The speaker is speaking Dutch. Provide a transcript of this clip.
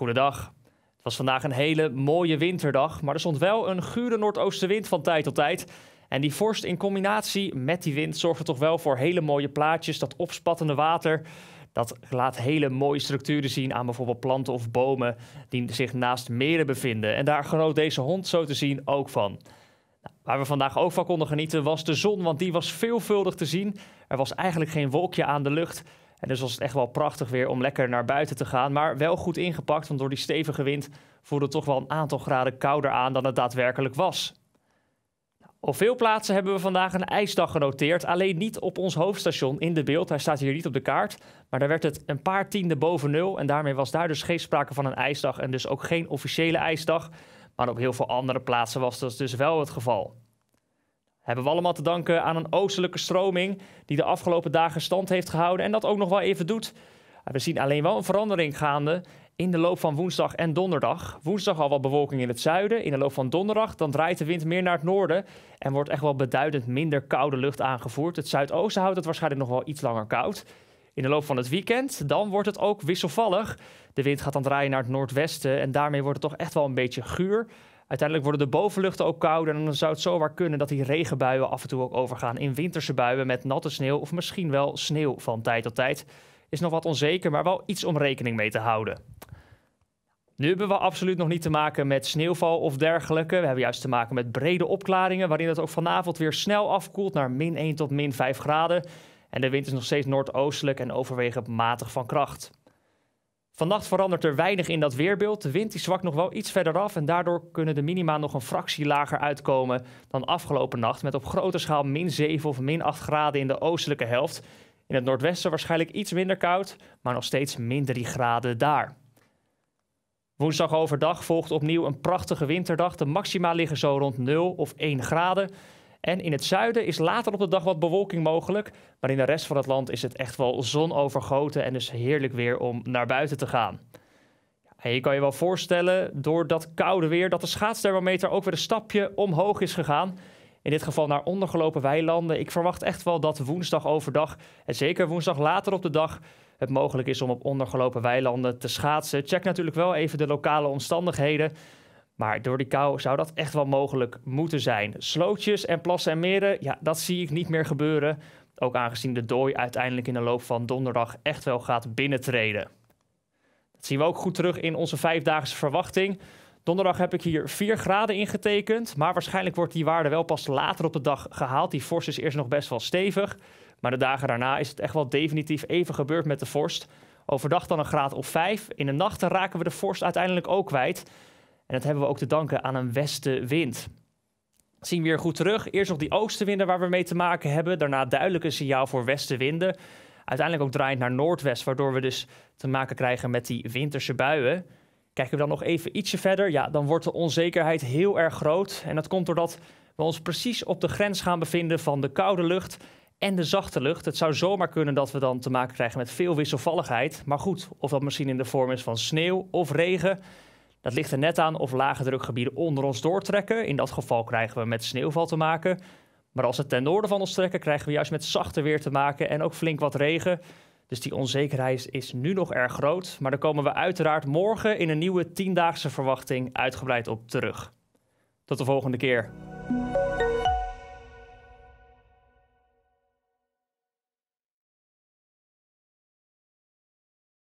Goedendag. Het was vandaag een hele mooie winterdag, maar er stond wel een gure noordoostenwind van tijd tot tijd. En die vorst in combinatie met die wind zorgde toch wel voor hele mooie plaatjes. Dat opspattende water, dat laat hele mooie structuren zien aan bijvoorbeeld planten of bomen die zich naast meren bevinden. En daar genoot deze hond zo te zien ook van. Nou, waar we vandaag ook van konden genieten was de zon, want die was veelvuldig te zien. Er was eigenlijk geen wolkje aan de lucht. En dus was het echt wel prachtig weer om lekker naar buiten te gaan. Maar wel goed ingepakt, want door die stevige wind voelde het toch wel een aantal graden kouder aan dan het daadwerkelijk was. Nou, op veel plaatsen hebben we vandaag een ijsdag genoteerd. Alleen niet op ons hoofdstation in de beeld. Hij staat hier niet op de kaart. Maar daar werd het een paar tienden boven nul. En daarmee was daar dus geen sprake van een ijsdag. En dus ook geen officiële ijsdag. Maar op heel veel andere plaatsen was dat dus wel het geval. Hebben we allemaal te danken aan een oostelijke stroming die de afgelopen dagen stand heeft gehouden en dat ook nog wel even doet. We zien alleen wel een verandering gaande in de loop van woensdag en donderdag. Woensdag al wat bewolking in het zuiden. In de loop van donderdag dan draait de wind meer naar het noorden en wordt echt wel beduidend minder koude lucht aangevoerd. Het zuidoosten houdt het waarschijnlijk nog wel iets langer koud. In de loop van het weekend dan wordt het ook wisselvallig. De wind gaat dan draaien naar het noordwesten en daarmee wordt het toch echt wel een beetje guur. Uiteindelijk worden de bovenluchten ook kouder en dan zou het zowaar kunnen dat die regenbuien af en toe ook overgaan in winterse buien met natte sneeuw of misschien wel sneeuw van tijd tot tijd. Is nog wat onzeker, maar wel iets om rekening mee te houden. Nu hebben we absoluut nog niet te maken met sneeuwval of dergelijke. We hebben juist te maken met brede opklaringen, waarin het ook vanavond weer snel afkoelt naar min 1 tot min 5 graden. En de wind is nog steeds noordoostelijk en overwegend matig van kracht. Vannacht verandert er weinig in dat weerbeeld. De wind die zwakt nog wel iets verder af en daardoor kunnen de minima nog een fractie lager uitkomen dan afgelopen nacht. Met op grote schaal min 7 of min 8 graden in de oostelijke helft. In het noordwesten waarschijnlijk iets minder koud, maar nog steeds min 3 graden daar. Woensdag overdag volgt opnieuw een prachtige winterdag. De maxima liggen zo rond 0 of 1 graden. En in het zuiden is later op de dag wat bewolking mogelijk. Maar in de rest van het land is het echt wel zonovergoten en dus heerlijk weer om naar buiten te gaan. En je kan je wel voorstellen, door dat koude weer, dat de schaatsthermometer ook weer een stapje omhoog is gegaan. In dit geval naar ondergelopen weilanden. Ik verwacht echt wel dat woensdag overdag, en zeker woensdag later op de dag, het mogelijk is om op ondergelopen weilanden te schaatsen. Check natuurlijk wel even de lokale omstandigheden. Maar door die kou zou dat echt wel mogelijk moeten zijn. Slootjes en plassen en meren, ja, dat zie ik niet meer gebeuren. Ook aangezien de dooi uiteindelijk in de loop van donderdag echt wel gaat binnentreden. Dat zien we ook goed terug in onze vijfdaagse verwachting. Donderdag heb ik hier 4 graden ingetekend, maar waarschijnlijk wordt die waarde wel pas later op de dag gehaald. Die vorst is eerst nog best wel stevig, maar de dagen daarna is het echt wel definitief even gebeurd met de vorst. Overdag dan een graad of 5. In de nachten raken we de vorst uiteindelijk ook kwijt. En dat hebben we ook te danken aan een westenwind. Dat zien we weer goed terug. Eerst nog die oostenwinden waar we mee te maken hebben. Daarna duidelijk een signaal voor westenwinden. Uiteindelijk ook draaiend naar noordwest, waardoor we dus te maken krijgen met die winterse buien. Kijken we dan nog even ietsje verder, ja, dan wordt de onzekerheid heel erg groot. En dat komt doordat we ons precies op de grens gaan bevinden van de koude lucht en de zachte lucht. Het zou zomaar kunnen dat we dan te maken krijgen met veel wisselvalligheid. Maar goed, of dat misschien in de vorm is van sneeuw of regen, dat ligt er net aan of lage drukgebieden onder ons doortrekken. In dat geval krijgen we met sneeuwval te maken. Maar als ze ten noorden van ons trekken, krijgen we juist met zachte weer te maken en ook flink wat regen. Dus die onzekerheid is nu nog erg groot. Maar daar komen we uiteraard morgen in een nieuwe tiendaagse verwachting uitgebreid op terug. Tot de volgende keer.